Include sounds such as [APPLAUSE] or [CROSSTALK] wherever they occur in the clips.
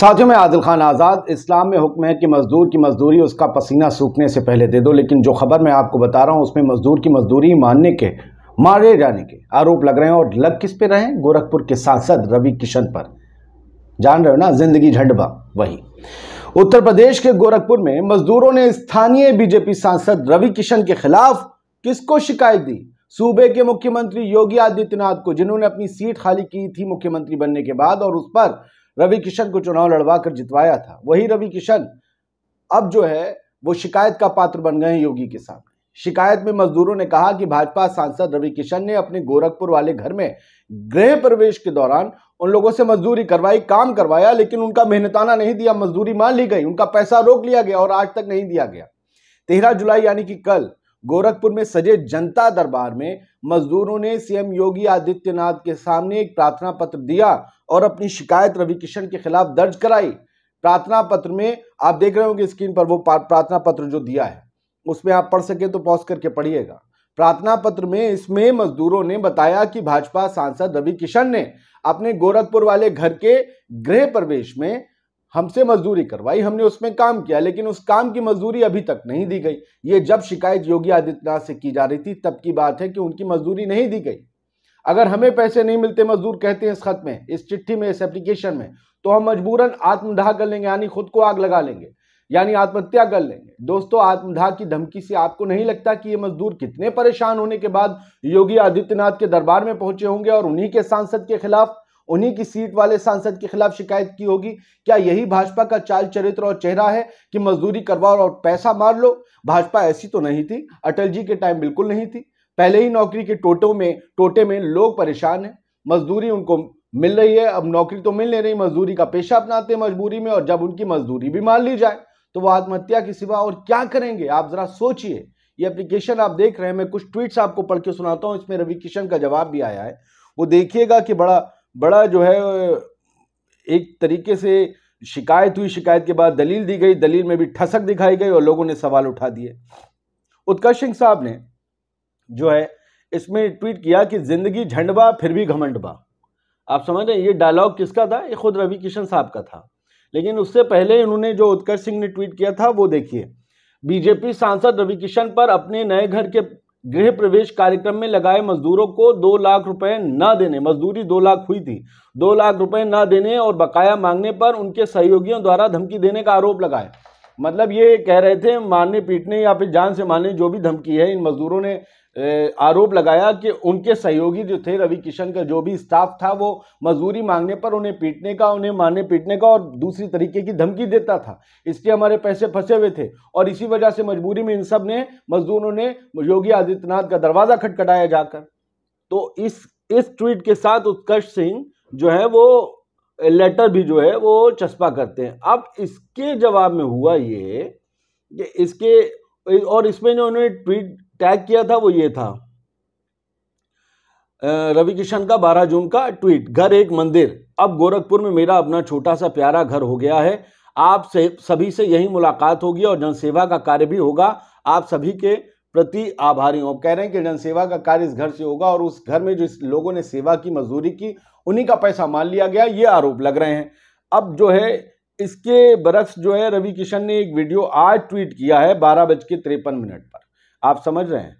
साथियों में आदिल खान आज़ाद इस्लाम में हुक्म है कि मज़दूर की मजदूरी उसका पसीना सूखने से पहले दे दो लेकिन जो खबर मैं आपको बता रहा हूँ उसमें मज़दूर की मजदूरी मानने के मारे जाने के आरोप लग रहे हैं और लग किस पे रहे गोरखपुर के सांसद रवि किशन पर जान रहे हो ना जिंदगी झंडबा वही उत्तर प्रदेश के गोरखपुर में मजदूरों ने स्थानीय बीजेपी सांसद रवि किशन के खिलाफ किसको शिकायत दी सूबे के मुख्यमंत्री योगी आदित्यनाथ को जिन्होंने अपनी सीट खाली की थी मुख्यमंत्री बनने के बाद और उस पर रवि किशन को चुनाव लड़वा कर जितवाया था वही रवि किशन अब जो है वो शिकायत का पात्र बन गए हैं योगी के सामने शिकायत में मजदूरों ने कहा कि भाजपा सांसद रवि किशन ने अपने गोरखपुर वाले घर में गृह प्रवेश के दौरान उन लोगों से मजदूरी करवाई काम करवाया लेकिन उनका मेहनताना नहीं दिया मजदूरी मान ली गई उनका पैसा रोक लिया गया और आज तक नहीं दिया गया तेरह जुलाई यानी कि कल गोरखपुर में सजे जनता दरबार में मजदूरों ने सीएम योगी आदित्यनाथ के सामने एक प्रार्थना पत्र दिया और अपनी शिकायत रवि किशन के खिलाफ दर्ज कराई प्रार्थना पत्र में आप देख रहे होंगे स्क्रीन पर वो प्रार्थना पत्र जो दिया है उसमें आप पढ़ सके तो पॉज करके पढ़िएगा प्रार्थना पत्र में इसमें मजदूरों ने बताया कि भाजपा सांसद रवि किशन ने अपने गोरखपुर वाले घर के गृह प्रवेश में हमसे मजदूरी करवाई हमने उसमें काम किया लेकिन उस काम की मजदूरी अभी तक नहीं दी गई ये जब शिकायत योगी आदित्यनाथ से की जा रही थी तब की बात है कि उनकी मजदूरी नहीं दी गई अगर हमें पैसे नहीं मिलते मजदूर कहते हैं इस खत में इस चिट्ठी में इस एप्लीकेशन में तो हम मजबूरन आत्मदाह कर लेंगे यानी खुद को आग लगा लेंगे यानी आत्महत्या कर लेंगे दोस्तों आत्मदाह की धमकी से आपको नहीं लगता कि ये मजदूर कितने परेशान होने के बाद योगी आदित्यनाथ के दरबार में पहुंचे होंगे और उन्हीं के सांसद के खिलाफ उन्हीं की सीट वाले सांसद के खिलाफ शिकायत की होगी क्या यही भाजपा का चाल चरित्र और चेहरा है कि मजदूरी करवाओ और पैसा मार लो भाजपा ऐसी तो नहीं थी अटल जी के टाइम बिल्कुल नहीं थी पहले ही नौकरी के टोटों में टोटे में लोग परेशान हैं मजदूरी उनको मिल रही है अब नौकरी तो मिल नहीं रही मजदूरी का पेशा अपनाते हैं मजबूरी में और जब उनकी मजदूरी भी मार ली जाए तो वह आत्महत्या के सिवा और क्या करेंगे आप जरा सोचिए ये एप्लीकेशन आप देख रहे हैं मैं कुछ ट्वीट्स आपको पढ़ के सुनाता हूँ इसमें रवि किशन का जवाब भी आया है वो देखिएगा कि बड़ा बड़ा जो है एक तरीके से शिकायत हुई शिकायत के बाद दलील दी गई दलील में भी ठसक दिखाई गई और लोगों ने सवाल उठा दिए उत्कर्ष सिंह साहब ने जो है इसमें ट्वीट किया कि जिंदगी झंडबा फिर भी घमंडबा आप समझ रहे हैं ये डायलॉग किसका था ये खुद रवि किशन साहब का था लेकिन उससे पहले उन्होंने जो उत्कर्ष सिंह ने ट्वीट किया था वो देखिए बीजेपी सांसद रवि किशन पर अपने नए घर के गृह प्रवेश कार्यक्रम में लगाए मजदूरों को दो लाख रुपए न देने मजदूरी दो लाख हुई थी दो लाख रुपए न देने और बकाया मांगने पर उनके सहयोगियों द्वारा धमकी देने का आरोप लगाया मतलब ये कह रहे थे मारने पीटने या फिर जान से मारने जो भी धमकी है इन मजदूरों ने आरोप लगाया कि उनके सहयोगी जो थे रवि किशन का जो भी स्टाफ था वो मजदूरी मांगने पर उन्हें पीटने का उन्हें मारने पीटने का और दूसरी तरीके की धमकी देता था इसके हमारे पैसे फंसे हुए थे और इसी वजह से मजबूरी में इन सब ने मजदूरों ने योगी आदित्यनाथ का दरवाज़ा खटखटाया जाकर तो इस इस ट्वीट के साथ उत्कर्ष सिंह जो है वो लेटर भी जो है वो चस्पा करते हैं अब इसके जवाब में हुआ ये कि इसके और इसमें जो उन्होंने ट्वीट टैग किया था वो ये था रवि किशन का 12 जून का ट्वीट घर एक मंदिर अब गोरखपुर में मेरा अपना छोटा सा प्यारा घर हो गया है आप से सभी से यही मुलाकात होगी और जनसेवा का कार्य भी होगा आप सभी के प्रति आभारी हूँ कह रहे हैं कि जनसेवा का कार्य इस घर से होगा और उस घर में जो लोगों ने सेवा की मजदूरी की उन्हीं का पैसा मान लिया गया ये आरोप लग रहे हैं अब जो है इसके बरक्स जो है रवि किशन ने एक वीडियो आज ट्वीट किया है बारह बज के तिरपन मिनट आप समझ रहे हैं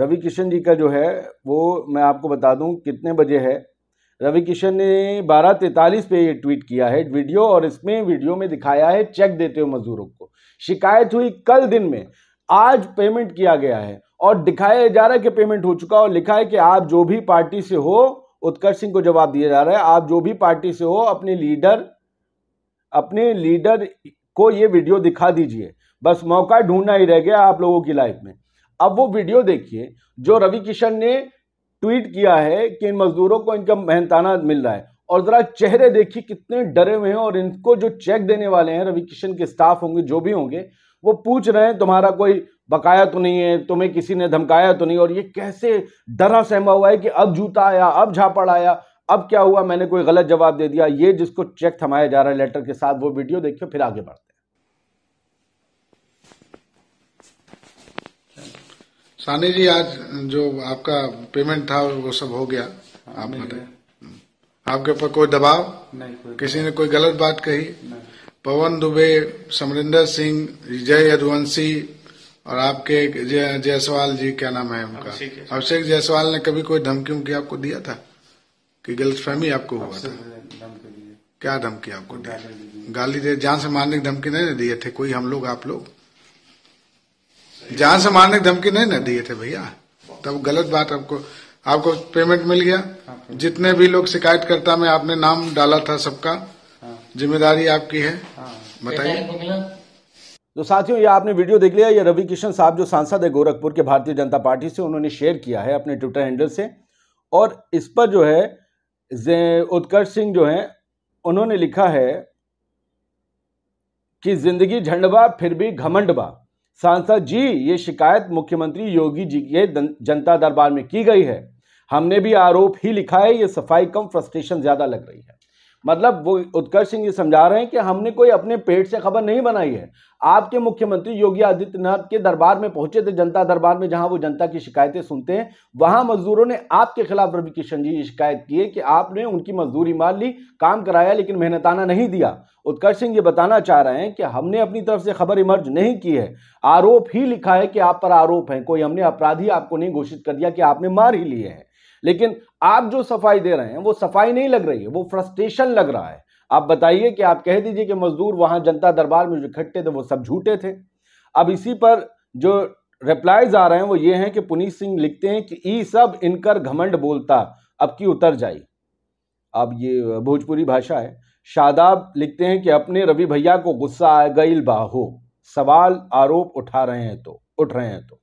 रवि किशन जी का जो है वो मैं आपको बता दूं कितने बजे है रवि किशन ने बारह तैतालीस पे ये ट्वीट किया है वीडियो और इसमें वीडियो में दिखाया है चेक देते हुए मजदूरों को शिकायत हुई कल दिन में आज पेमेंट किया गया है और दिखाया जा रहा है कि पेमेंट हो चुका और लिखा है कि आप जो भी पार्टी से हो उत्कर्ष सिंह को जवाब दिया जा रहा है आप जो भी पार्टी से हो अपने लीडर अपने लीडर को ये वीडियो दिखा दीजिए बस मौका ढूंढना ही रह गया आप लोगों की लाइफ में अब वो वीडियो देखिए जो रवि किशन ने ट्वीट किया है कि इन मजदूरों को इनका मेहनताना मिल रहा है और ज़रा चेहरे देखिए कितने डरे हुए हैं और इनको जो चेक देने वाले हैं रवि किशन के स्टाफ होंगे जो भी होंगे वो पूछ रहे हैं तुम्हारा कोई बकाया तो नहीं है तुम्हें किसी ने धमकाया तो नहीं और ये कैसे डरा सहमा हुआ है कि अब जूता आया अब झापड़ आया अब क्या हुआ मैंने कोई गलत जवाब दे दिया ये जिसको चेक थमाया जा रहा है लेटर के साथ वो वीडियो देखिए फिर आगे बढ़ते सानी जी आज जो आपका पेमेंट था वो सब हो गया हाँ, आप हम्म। आपके ऊपर कोई दबाव नहीं कोई किसी ने कोई गलत बात कही पवन दुबे समरिंदर सिंह जय यदुवंशी और आपके जायसवाल जी क्या नाम है उनका अभिषेक जायसवाल ने कभी कोई धमकी उमकी आपको दिया था कि गलत फहमी आपको हुआ था क्या धमकी आपको दिया गाली दे जान से मारने की धमकी नहीं दिए थे कोई हम लोग आप लोग जान से मारने की धमकी नहीं ना दिए थे भैया तब गलत बात आपको आपको पेमेंट मिल गया हाँ, जितने भी लोग शिकायत करता में आपने नाम डाला था सबका हाँ। जिम्मेदारी आपकी है हाँ। बताइए तो साथियों ये आपने वीडियो देख लिया ये रवि किशन साहब जो सांसद है गोरखपुर के भारतीय जनता पार्टी से उन्होंने शेयर किया है अपने ट्विटर हैंडल से और इस पर जो है उत्कर्ष सिंह जो है उन्होंने लिखा है कि जिंदगी झंडवा फिर भी घमंडवा सांसद जी ये शिकायत मुख्यमंत्री योगी जी के जनता दरबार में की गई है हमने भी आरोप ही लिखा है ये सफाई कम फ्रस्ट्रेशन ज्यादा लग रही है मतलब वो उत्कर्ष सिंह ये समझा रहे हैं कि हमने कोई अपने पेट से खबर नहीं बनाई है आपके मुख्यमंत्री योगी आदित्यनाथ के दरबार में पहुंचे थे जनता दरबार में जहां वो जनता की शिकायतें सुनते हैं वहां मजदूरों ने आपके खिलाफ रवि किशन जी शिकायत की है कि आपने उनकी मजदूरी मार ली काम कराया लेकिन मेहनताना नहीं दिया उत्कर्ष सिंह ये बताना चाह रहे हैं कि हमने अपनी तरफ से खबर इमर्ज नहीं की है आरोप ही लिखा है कि आप पर आरोप है कोई हमने अपराधी आपको नहीं घोषित कर दिया कि आपने मार ही लिए हैं लेकिन आप जो सफाई दे रहे हैं वो सफाई नहीं लग रही है वो फ्रस्ट्रेशन लग रहा है आप बताइए कि आप कह दीजिए कि मजदूर वहां जनता दरबार में जो इकट्ठे थे वो सब झूठे थे अब इसी पर जो रिप्लाईज आ रहे हैं वो ये हैं कि पुनीत सिंह लिखते हैं कि ई सब इनकर घमंड बोलता अब की उतर जाई अब ये भोजपुरी भाषा है शादाब लिखते हैं कि अपने रवि भैया को गुस्सा आ गई बाहो सवाल आरोप उठा रहे हैं तो उठ रहे हैं तो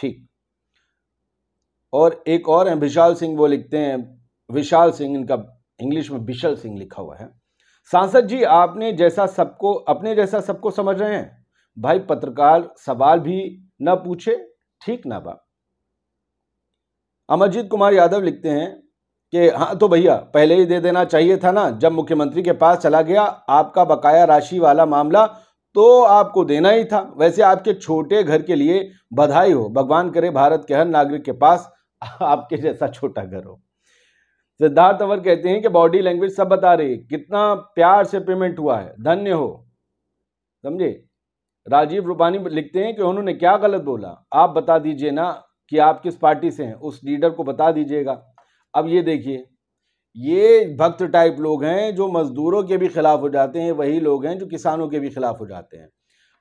ठीक और एक और हैं विशाल सिंह वो लिखते हैं विशाल सिंह इनका इंग्लिश में विशाल सिंह लिखा हुआ है सांसद जी आपने जैसा सबको अपने जैसा सबको समझ रहे हैं भाई पत्रकार सवाल भी ना पूछे ठीक ना बा अमरजीत कुमार यादव लिखते हैं कि हाँ तो भैया पहले ही दे देना चाहिए था ना जब मुख्यमंत्री के पास चला गया आपका बकाया राशि वाला मामला तो आपको देना ही था वैसे आपके छोटे घर के लिए बधाई हो भगवान करे भारत के हर नागरिक के पास आपके जैसा छोटा घर हो सिद्धार्थ अवर कहते हैं कि बॉडी लैंग्वेज सब बता रही है कितना प्यार से पेमेंट हुआ है धन्य हो समझे राजीव रूपानी लिखते हैं कि उन्होंने क्या गलत बोला आप बता दीजिए ना कि आप किस पार्टी से हैं उस लीडर को बता दीजिएगा अब ये देखिए ये भक्त टाइप लोग हैं जो मजदूरों के भी खिलाफ हो जाते हैं वही लोग हैं जो किसानों के भी खिलाफ हो जाते हैं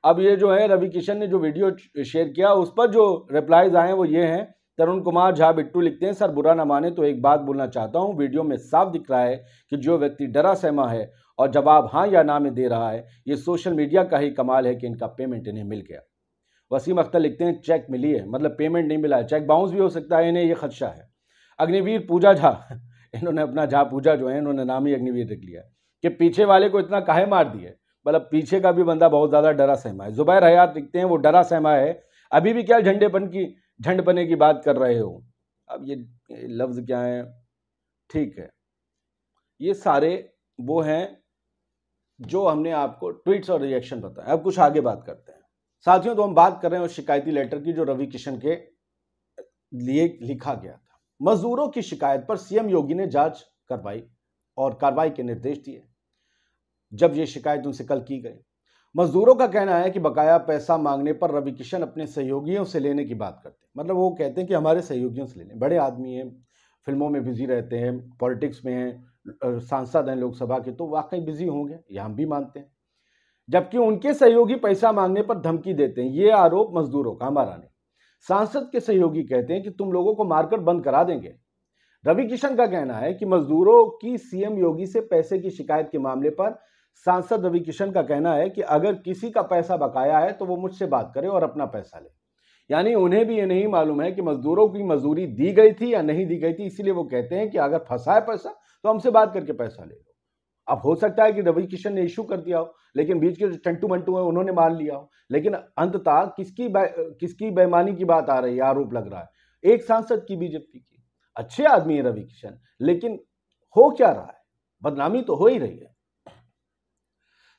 अब ये जो है रवि किशन ने जो वीडियो शेयर किया उस पर जो रिप्लाइज आए हैं वो ये हैं तरुण कुमार झा बिट्टू लिखते हैं सर बुरा ना माने तो एक बात बोलना चाहता हूँ वीडियो में साफ दिख रहा है कि जो व्यक्ति डरा सहमा है और जवाब हाँ या ना में दे रहा है ये सोशल मीडिया का ही कमाल है कि इनका पेमेंट इन्हें मिल गया वसीम अख्तर लिखते हैं चेक मिली है मतलब पेमेंट नहीं मिला है चेक बाउंस भी हो सकता है इन्हें ये खदशा है अग्निवीर पूजा झा [LAUGHS] इन्होंने अपना झा पूजा जो है इन्होंने नाम ही अग्निवीर लिख लिया कि पीछे वाले को इतना काहे मार दिए मतलब पीछे का भी बंदा बहुत ज़्यादा डरा सहमा है जुबैर हयात लिखते हैं वो डरा सहमा है अभी भी क्या झंडेपन की झंड पने की बात कर रहे हो अब ये लफ्ज़ क्या है ठीक है ये सारे वो हैं जो हमने आपको ट्वीट्स और रिएक्शन बताए अब कुछ आगे बात करते हैं साथियों तो हम बात कर रहे हैं उस शिकायती लेटर की जो रवि किशन के लिए लिखा गया था मजदूरों की शिकायत पर सीएम योगी ने जांच करवाई और कार्रवाई के निर्देश दिए जब ये शिकायत उनसे कल की गई मजदूरों का कहना है कि बकाया पैसा मांगने पर रवि किशन अपने सहयोगियों से लेने की बात करते हैं मतलब वो कहते हैं कि हमारे सहयोगियों से लेने बड़े आदमी हैं फिल्मों में बिजी रहते हैं पॉलिटिक्स में हैं सांसद हैं लोकसभा के तो वाकई बिजी होंगे ये हम भी मानते हैं जबकि उनके सहयोगी पैसा मांगने पर धमकी देते हैं ये आरोप मजदूरों का हमारा नहीं सांसद के सहयोगी कहते हैं कि तुम लोगों को मारकर बंद करा देंगे रवि किशन का कहना है कि मजदूरों की सीएम योगी से पैसे की शिकायत के मामले पर सांसद रवि किशन का कहना है कि अगर किसी का पैसा बकाया है तो वो मुझसे बात करे और अपना पैसा ले यानी उन्हें भी ये नहीं मालूम है कि मजदूरों की मजदूरी दी गई थी या नहीं दी गई थी इसीलिए वो कहते हैं कि अगर फंसा है पैसा तो हमसे बात करके पैसा ले लो अब हो सकता है कि रवि किशन ने इशू कर दिया हो लेकिन बीच के जो टंटू मंटू है उन्होंने मान लिया हो लेकिन अंततः किसकी बै, किसकी बेमानी की बात आ रही है आरोप लग रहा है एक सांसद की बीजेपी की अच्छे आदमी है रवि किशन लेकिन हो क्या रहा है बदनामी तो हो ही रही है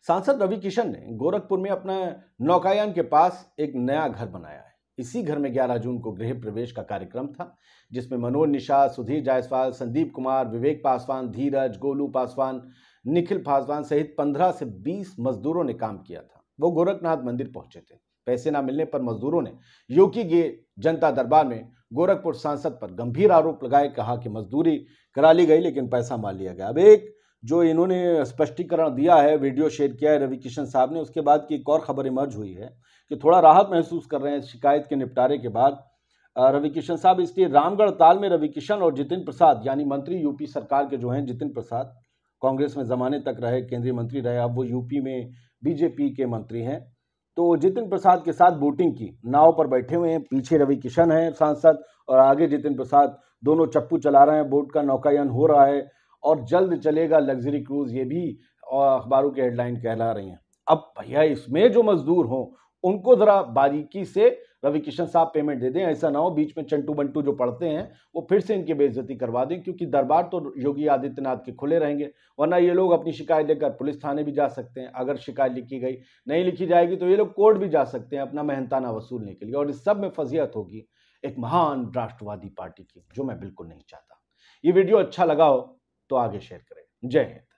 सांसद रवि किशन ने गोरखपुर में अपना नौकायान के पास एक नया घर बनाया है इसी घर में 11 जून को गृह प्रवेश का कार्यक्रम था जिसमें मनोज निषाद सुधीर जायसवाल संदीप कुमार विवेक पासवान धीरज गोलू पासवान निखिल पासवान सहित 15 से 20 मजदूरों ने काम किया था वो गोरखनाथ मंदिर पहुंचे थे पैसे ना मिलने पर मजदूरों ने योगी के जनता दरबार में गोरखपुर सांसद पर गंभीर आरोप लगाए कहा कि मजदूरी करा ली गई लेकिन पैसा मार लिया गया अब एक जो इन्होंने स्पष्टीकरण दिया है वीडियो शेयर किया है रवि किशन साहब ने उसके बाद की एक और खबर इमर्ज हुई है कि थोड़ा राहत महसूस कर रहे हैं शिकायत के निपटारे के बाद रवि किशन साहब इसलिए रामगढ़ ताल में रवि किशन और जितिन प्रसाद यानी मंत्री यूपी सरकार के जो हैं जितिन प्रसाद कांग्रेस में ज़माने तक रहे केंद्रीय मंत्री रहे अब वो यूपी में बीजेपी के मंत्री हैं तो जितिन प्रसाद के साथ बोटिंग की नाव पर बैठे हुए हैं पीछे रवि किशन हैं सांसद और आगे जितिन प्रसाद दोनों चप्पू चला रहे हैं बोट का नौकायन हो रहा है और जल्द चलेगा लग्जरी क्रूज़ ये भी अखबारों की हेडलाइन कहला रही हैं अब भैया इसमें जो मजदूर हों उनको ज़रा बारीकी से रवि किशन साहब पेमेंट दे दें ऐसा ना हो बीच में चंटू बंटू जो पढ़ते हैं वो फिर से इनकी बेइज्जती करवा दें क्योंकि दरबार तो योगी आदित्यनाथ के खुले रहेंगे वरना ये लोग अपनी शिकायत लेकर पुलिस थाने भी जा सकते हैं अगर शिकायत लिखी गई नहीं लिखी जाएगी तो ये लोग कोर्ट भी जा सकते हैं अपना मेहनताना वसूलने के लिए और इस सब में फजीहत होगी एक महान राष्ट्रवादी पार्टी की जो मैं बिल्कुल नहीं चाहता ये वीडियो अच्छा लगा हो तो आगे शेयर करें जय हिंद